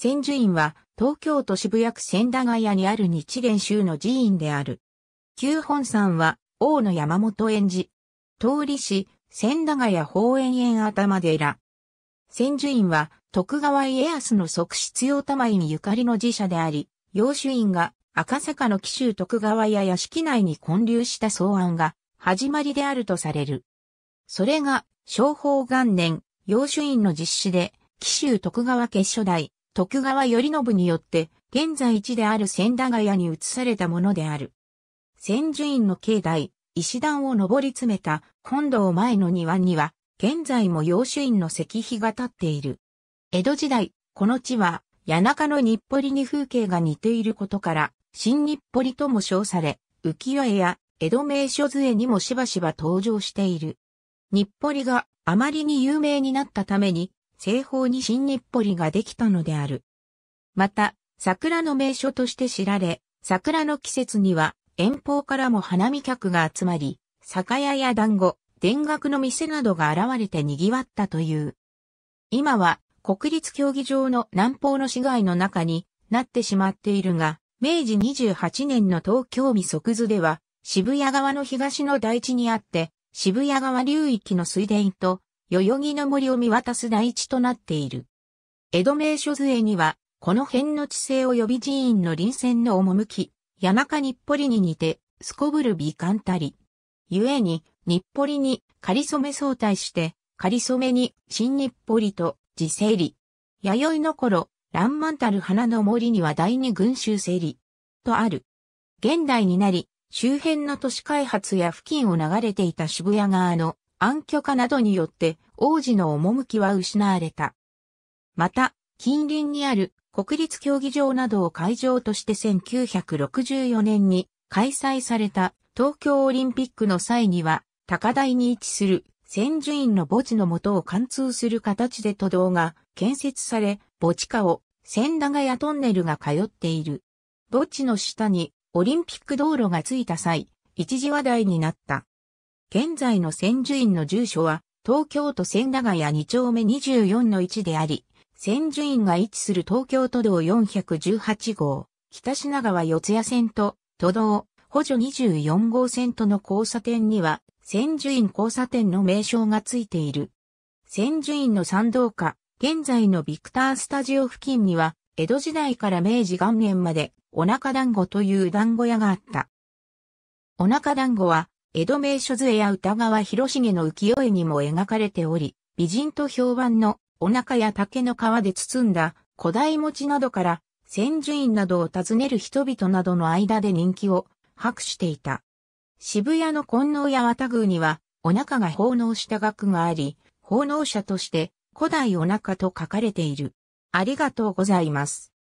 千住院は東京都渋谷区千駄ヶ谷にある日蓮宗の寺院である。旧本山は大野山本園寺。通り市千駄ヶ谷法園園頭寺。千住院は徳川家康の側室用玉院ゆかりの寺社であり、養主院が赤坂の紀州徳川や屋敷内に建立した草案が始まりであるとされる。それが、昭法元年、養主院の実施で、紀州徳川家初代、徳川頼信によって、現在地である千駄ヶ谷に移されたものである。千住院の境内、石段を登り詰めた本堂前の庭には、現在も養主院の石碑が立っている。江戸時代、この地は、谷中の日暮里に風景が似ていることから、新日暮里とも称され、浮世絵や江戸名所図絵にもしばしば登場している。日暮里があまりに有名になったために、西方に新日暮里ができたのである。また、桜の名所として知られ、桜の季節には遠方からも花見客が集まり、酒屋や団子、田楽の店などが現れて賑わったという。今は国立競技場の南方の市街の中になってしまっているが、明治28年の東京未即図では渋谷川の東の大地にあって、渋谷川流域の水田と代々木の森を見渡す台地となっている。江戸名所図絵には、この辺の地勢及び寺院の臨戦の趣、谷中日暮里に似て、すこぶる美観たり。故に、日暮里に、仮染め相対して、仮染めに、新日暮里と、自生理。弥生の頃、乱漫たる花の森には第二群衆生理。とある。現代になり、周辺の都市開発や付近を流れていた渋谷側の暗居化などによって王子の趣は失われた。また、近隣にある国立競技場などを会場として1964年に開催された東京オリンピックの際には高台に位置する千住院の墓地のとを貫通する形で都道が建設され、墓地下を千駄ヶ谷トンネルが通っている。墓地の下にオリンピック道路がついた際、一時話題になった。現在の千住院の住所は、東京都千駄ヶ谷2丁目24の1であり、千住院が位置する東京都道418号、北品川四谷線と、都道、補助24号線との交差点には、千住院交差点の名称がついている。千住院の参道下、現在のビクタースタジオ付近には、江戸時代から明治元年まで、お腹団子という団子屋があった。お腹団子は、江戸名所図絵や歌川広重の浮世絵にも描かれており、美人と評判のお腹や竹の皮で包んだ古代餅などから千住院などを訪ねる人々などの間で人気を博していた。渋谷の金納や綿宮にはお腹が奉納した額があり、奉納者として古代お腹と書かれている。ありがとうございます。